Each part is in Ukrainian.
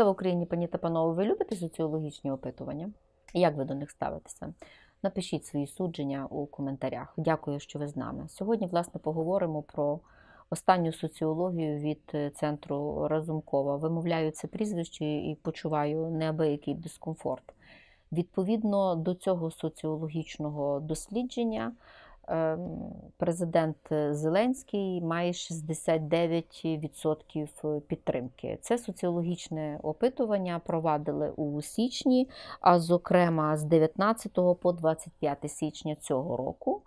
Слава Україні, пані та панове, ви любите соціологічні опитування? Як ви до них ставитеся? Напишіть свої судження у коментарях. Дякую, що ви з нами. Сьогодні, власне, поговоримо про останню соціологію від е, центру Разумкова. Вимовляю це прізвище і почуваю неабиякий дискомфорт. Відповідно до цього соціологічного дослідження. Ем, президент е, Зеленський має 69% е, підтримки. Це соціологічне опитування провадили у січні, а зокрема з 19 по 25 січня цього року.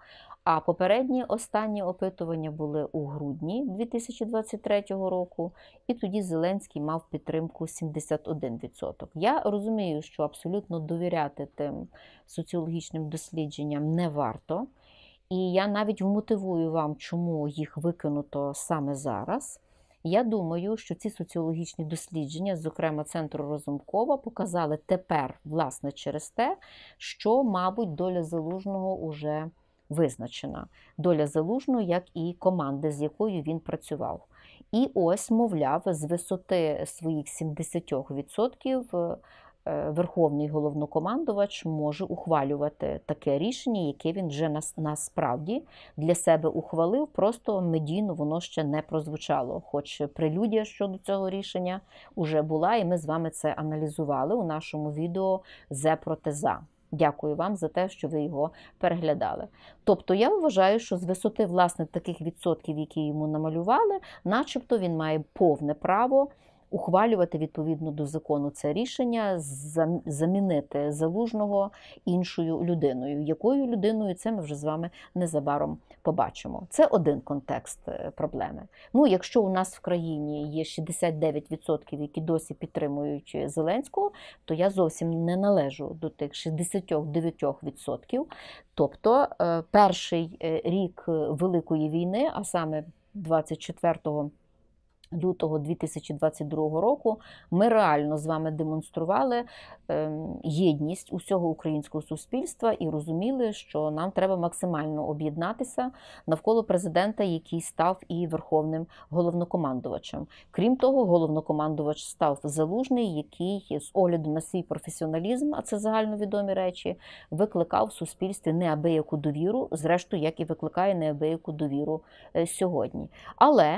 А попередні останні опитування були у грудні 2023 року, і тоді Зеленський мав підтримку 71%. Я розумію, що абсолютно довіряти тим соціологічним дослідженням не варто. І я навіть вмотивую вам, чому їх викинуто саме зараз. Я думаю, що ці соціологічні дослідження, зокрема центру Розумкова, показали тепер, власне, через те, що, мабуть, доля залужного уже визначена. Доля залужного, як і команди, з якою він працював. І ось, мовляв, з висоти своїх 70% Е, Верховний головнокомандувач може ухвалювати таке рішення, яке він вже насправді для себе ухвалив, просто медійно воно ще не прозвучало. Хоч прелюдія щодо цього рішення вже була, і ми з вами це аналізували у нашому відео «Зе проти за». Дякую вам за те, що ви його переглядали. Тобто, я вважаю, що з висоти власне таких відсотків, які йому намалювали, начебто він має повне право ухвалювати відповідно до закону це рішення, замінити залужного іншою людиною. Якою людиною це ми вже з вами незабаром побачимо. Це один контекст е, проблеми. Ну, якщо у нас в країні є 69%, які досі підтримують Зеленського, то я зовсім не належу до тих 69%. Тобто е, перший е, рік великої війни, а саме 24 -го лютого 2022 року ми реально з вами демонстрували ем, єдність усього українського суспільства і розуміли, що нам треба максимально об'єднатися навколо президента, який став і верховним головнокомандувачем. Крім того, головнокомандувач став залужний, який з огляду на свій професіоналізм, а це загальновідомі речі, викликав в суспільстві неабияку довіру, зрештою, як і викликає неабияку довіру е, сьогодні. Але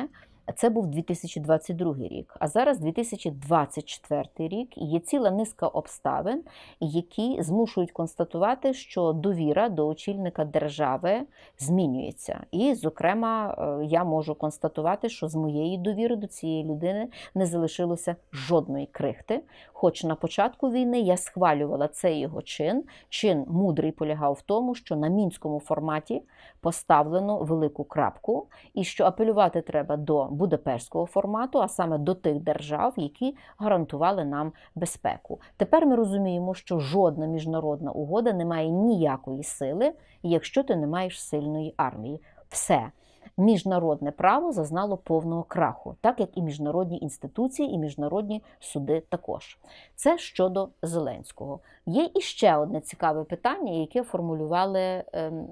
це був 2022 рік. А зараз 2024 рік. І є ціла низка обставин, які змушують констатувати, що довіра до очільника держави змінюється. І, зокрема, е, я можу констатувати, що з моєї довіри до цієї людини не залишилося жодної крихти. Хоч на початку війни я схвалювала цей його чин. Чин мудрий полягав в тому, що на мінському форматі поставлено велику крапку, і що апелювати треба до. Будапештського формату, а саме до тих держав, які гарантували нам безпеку. Тепер ми розуміємо, що жодна міжнародна угода не має ніякої сили, якщо ти не маєш сильної армії. Все міжнародне право зазнало повного краху, так як і міжнародні інституції, і міжнародні суди також. Це щодо Зеленського. Є і ще одне цікаве питання, яке формулювали ем,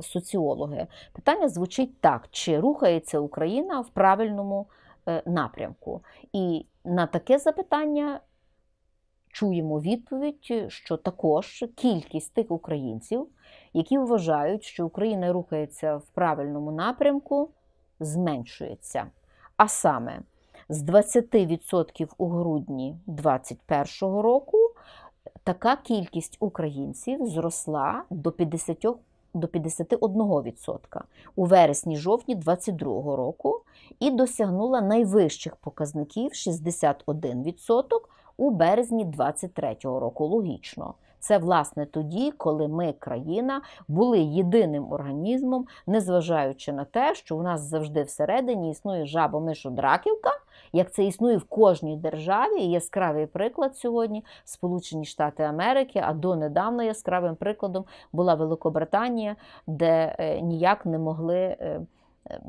соціологи. Питання звучить так: чи рухається Україна в правильному е, напрямку? І на таке запитання. Чуємо відповідь, що також кількість тих українців, які вважають, що Україна рухається в правильному напрямку, зменшується. А саме з 20% у грудні 2021 року така кількість українців зросла до 50, до 51% у вересні-жовтні 2022 року і досягнула найвищих показників 61% у березні 2023 року. Логічно. Це власне тоді, коли ми, країна, були єдиним організмом, незважаючи на те, що у нас завжди всередині існує жаба мишу Драківка, як це існує в кожній державі. І Яскравий приклад сьогодні Сполучені Штати Америки, а донедавна яскравим прикладом була Великобританія, де е, ніяк не могли. Е,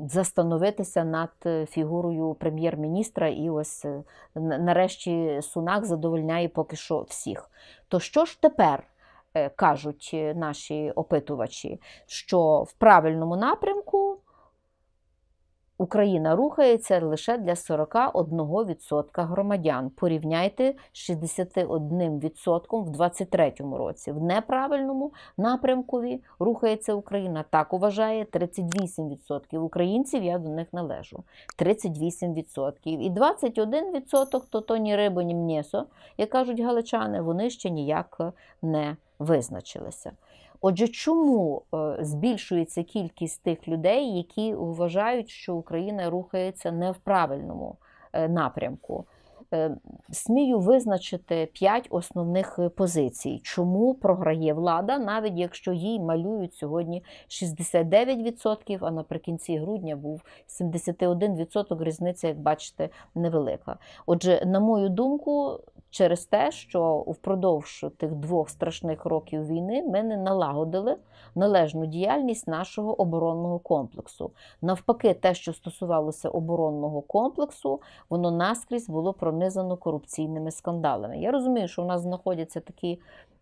застановитися над е, фігурою прем'єр-міністра, і ось е, нарешті Сунак задовольняє поки що всіх. То що ж тепер? Е, кажуть наші опитувачі, що в правильному напрямку Україна рухається лише для 41% громадян. Порівняйте з 61% в 23 році. В неправильному напрямкові рухається Україна. Так вважає 38% українців. Я до них належу. 38%. І 21% то то ні рибо, ні м'єсо, як кажуть галичани, вони ще ніяк не визначилися. Отже, чому е, збільшується кількість тих людей, які вважають, що Україна рухається не в правильному е, напрямку? Е, смію визначити п'ять основних позицій, чому програє влада, навіть якщо їй малюють сьогодні 69%, а наприкінці грудня був 71% різниця, як бачите, невелика. Отже, на мою думку, через те, що впродовж тих двох страшних років війни ми не налагодили належну діяльність нашого оборонного комплексу. Навпаки, те, що стосувалося оборонного комплексу, воно наскрізь було пронизано корупційними скандалами. Я розумію, що в нас знаходяться такі.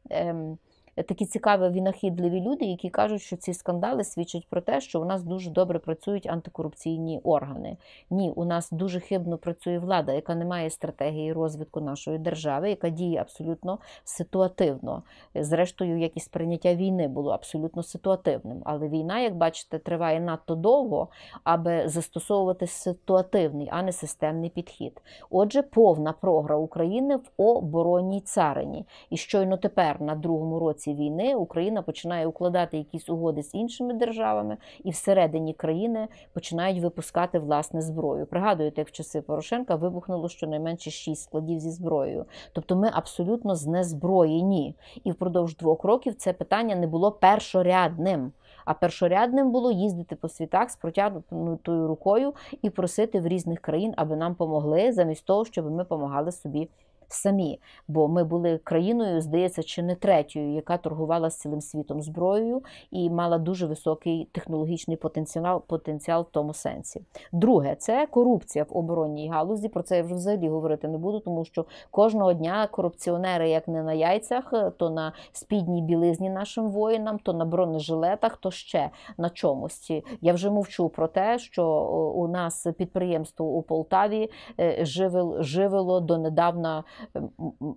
Ем, такі цікаві винахідливі люди, які кажуть, що ці скандали свідчать про те, що у нас дуже добре працюють антикорупційні органи. Ні, у нас дуже хибно працює влада, яка не має стратегії розвитку нашої держави, яка діє абсолютно ситуативно. Зрештою, як прийняття війни було абсолютно ситуативним. Але війна, як бачите, триває надто довго, аби застосовувати ситуативний, а не системний підхід. Отже, повна програ України в оборонній царині. І щойно тепер на другому році році війни Україна починає укладати якісь угоди з іншими державами, і всередині країни починають випускати власне зброю. Пригадуєте, як в часи Порошенка вибухнуло щонайменше шість складів зі зброєю. Тобто ми абсолютно знезброєні. І впродовж двох років це питання не було першорядним. А першорядним було їздити по світах з протягнутою рукою і просити в різних країн, аби нам помогли, замість того, щоб ми помагали собі самі. Бо ми були країною, здається, чи не третьою, яка торгувала з цілим світом зброєю і мала дуже високий технологічний потенціал потенціал в тому сенсі. Друге, це корупція в оборонній галузі. Про це я вже взагалі говорити не буду, тому що кожного дня корупціонери, як не на яйцях, то на спідній білизні нашим воїнам, то на бронежилетах, то ще на чомусь. Я вже мовчу про те, що е, у нас підприємство у Полтаві е, живило донедавна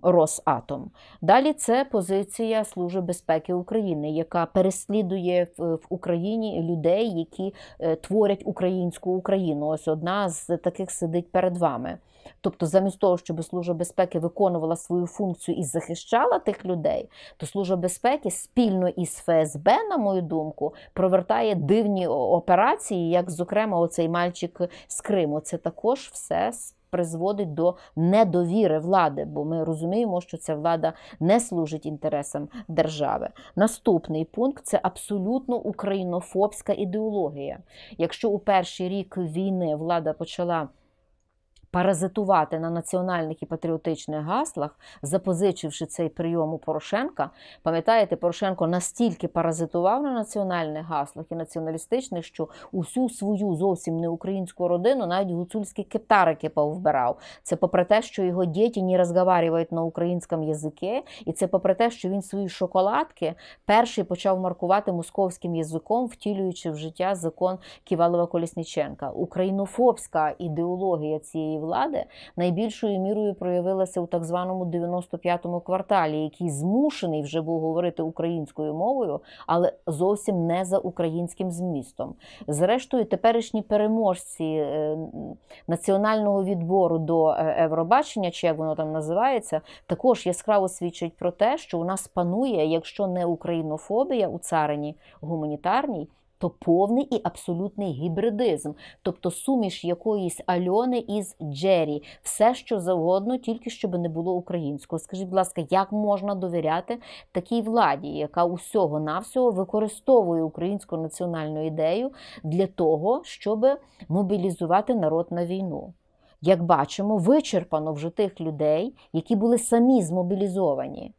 Росатом. Далі це позиція Служби безпеки України, яка переслідує в Україні людей, які е, творять українську Україну. Ось одна з таких сидить перед вами. Тобто, замість того, щоб служба безпеки виконувала свою функцію і захищала тих людей, то служба безпеки спільно із ФСБ, на мою думку, провертає дивні операції, як, зокрема, оцей мальчик з Криму. Це також все призводить до недовіри влади, бо ми розуміємо, що ця влада не служить інтересам держави. Наступний пункт це абсолютно українофобська ідеологія. Якщо у перший рік війни влада почала паразитувати на національних і патріотичних гаслах, запозичивши цей прийом у Порошенка. Пам'ятаєте, Порошенко настільки паразитував на національних гаслах і націоналістичних, що усю свою зовсім не українську родину навіть гуцульські китарики повбирав. Це попри те, що його діти не розмовляють на українському язикі, і це попри те, що він свої шоколадки перший почав маркувати московським язиком, втілюючи в життя закон Ківалова Колісніченка. Українофобська ідеологія цієї влади найбільшою мірою проявилася у так званому 95-му кварталі, який змушений вже був говорити українською мовою, але зовсім не за українським змістом. Зрештою, теперішні переможці е, національного відбору до Євробачення, е, чи як воно там називається, також яскраво свідчить про те, що у нас панує, якщо не українофобія у царині гуманітарній то повний і абсолютний гібридизм, тобто суміш якоїсь Альони із Джері, все що завгодно, тільки щоб не було українського. Скажіть, будь ласка, як можна довіряти такій владі, яка усього навсього використовує українську національну ідею для того, щоб мобілізувати народ на війну? Як бачимо, вичерпано вже тих людей, які були самі змобілізовані.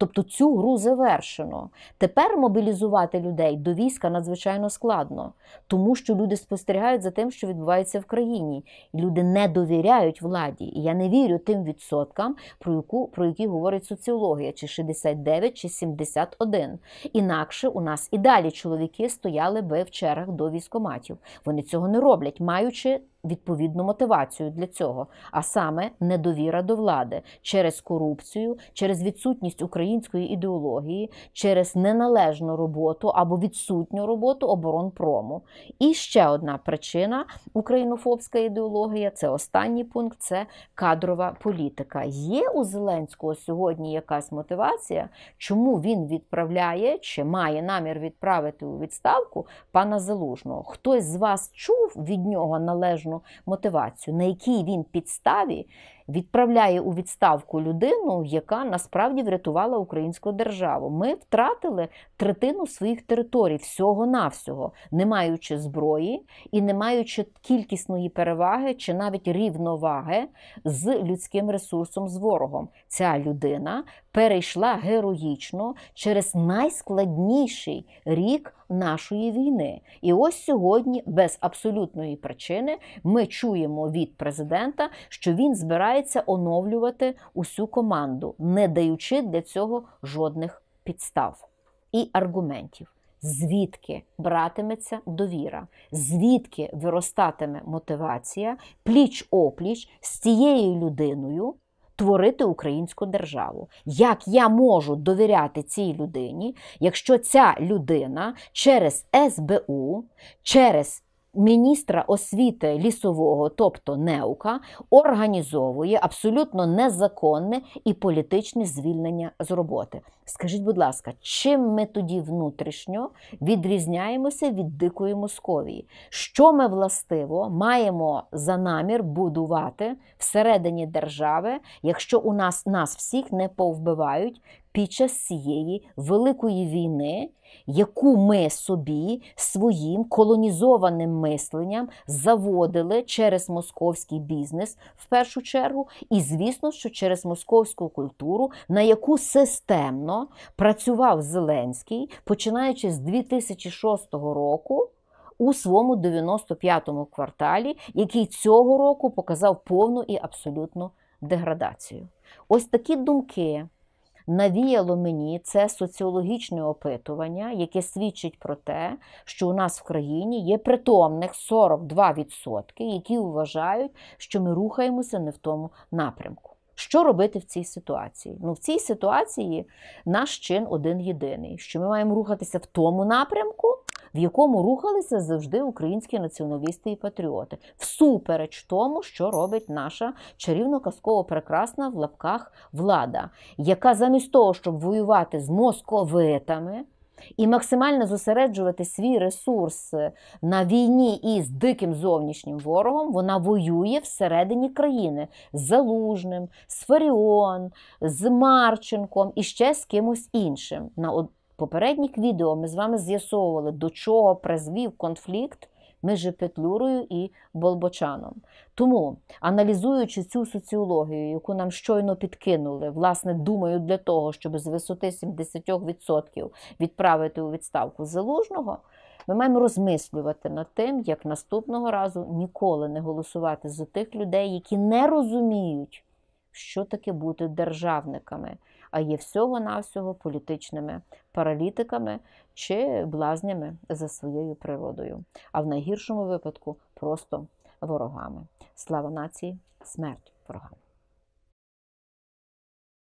Тобто цю гру завершено. Тепер мобілізувати людей до війська надзвичайно складно, тому що люди спостерігають за тим, що відбувається в країні. І Люди не довіряють владі. І я не вірю тим відсоткам, про яку про які говорить соціологія, чи 69, чи 71. Інакше у нас і далі чоловіки стояли би в чергах до військоматів. Вони цього не роблять, маючи відповідну мотивацію для цього, а саме недовіра до влади через корупцію, через відсутність української ідеології, через неналежну роботу або відсутню роботу оборонпрому. І ще одна причина українофобська ідеологія це останній пункт, це кадрова політика. Є у Зеленського сьогодні якась мотивація, чому він відправляє чи має намір відправити у відставку пана Залужного? Хтось з вас чув від нього належну? тривожну мотивацію, на якій він підставі відправляє у відставку людину, яка насправді врятувала українську державу. Ми втратили третину своїх територій всього-навсього, не маючи зброї і не маючи кількісної переваги чи навіть рівноваги з людським ресурсом з ворогом. Ця людина перейшла героїчно через найскладніший рік. Нашої війни, і ось сьогодні, без абсолютної причини, ми чуємо від президента, що він збирає намагається оновлювати усю команду, не даючи для цього жодних підстав і аргументів. Звідки братиметься довіра, звідки виростатиме мотивація пліч опліч з цією людиною творити українську державу? Як я можу довіряти цій людині, якщо ця людина через СБУ, через міністра освіти лісового, тобто неука, організовує абсолютно незаконне і політичне звільнення з роботи. Скажіть, будь ласка, чим ми тоді внутрішньо відрізняємося від дикої Московії? Що ми властиво маємо за намір будувати всередині держави, якщо у нас нас всіх не повбивають під час цієї великої війни? яку ми собі своїм колонізованим мисленням заводили через московський бізнес в першу чергу, і, звісно, що через московську культуру, на яку системно працював Зеленський, починаючи з 2006 року. У своєму 95-му кварталі, який цього року показав повну і абсолютну деградацію, ось такі думки навіяло мені це соціологічне опитування, яке свідчить про те, що у нас в країні є притомних 42%, які вважають, що ми рухаємося не в тому напрямку. Що робити в цій ситуації? Ну, в цій ситуації наш чин один єдиний, що ми маємо рухатися в тому напрямку, в якому рухалися завжди українські націоналісти і патріоти, всупереч тому, що робить наша чарівно казково прекрасна в лапках влада, яка замість того, щоб воювати з московитами і максимально зосереджувати свій ресурс е, на війні із диким зовнішнім ворогом, вона воює всередині країни з Залужним, з Феріон, з Марченком і ще з кимось іншим. На попередніх відео ми з вами з'ясовували, до чого призвів конфлікт між Петлюрою і Болбочаном. Тому, аналізуючи цю соціологію, яку нам щойно підкинули, власне, думаю, для того, щоб з висоти 70% відправити у відставку залужного. Ми маємо розмислювати над тим, як наступного разу ніколи не голосувати за тих людей, які не розуміють, що таке бути державниками а є всього-навсього політичними паралітиками чи блазнями за своєю природою, а в найгіршому випадку просто ворогами. Слава нації, смерть ворогам!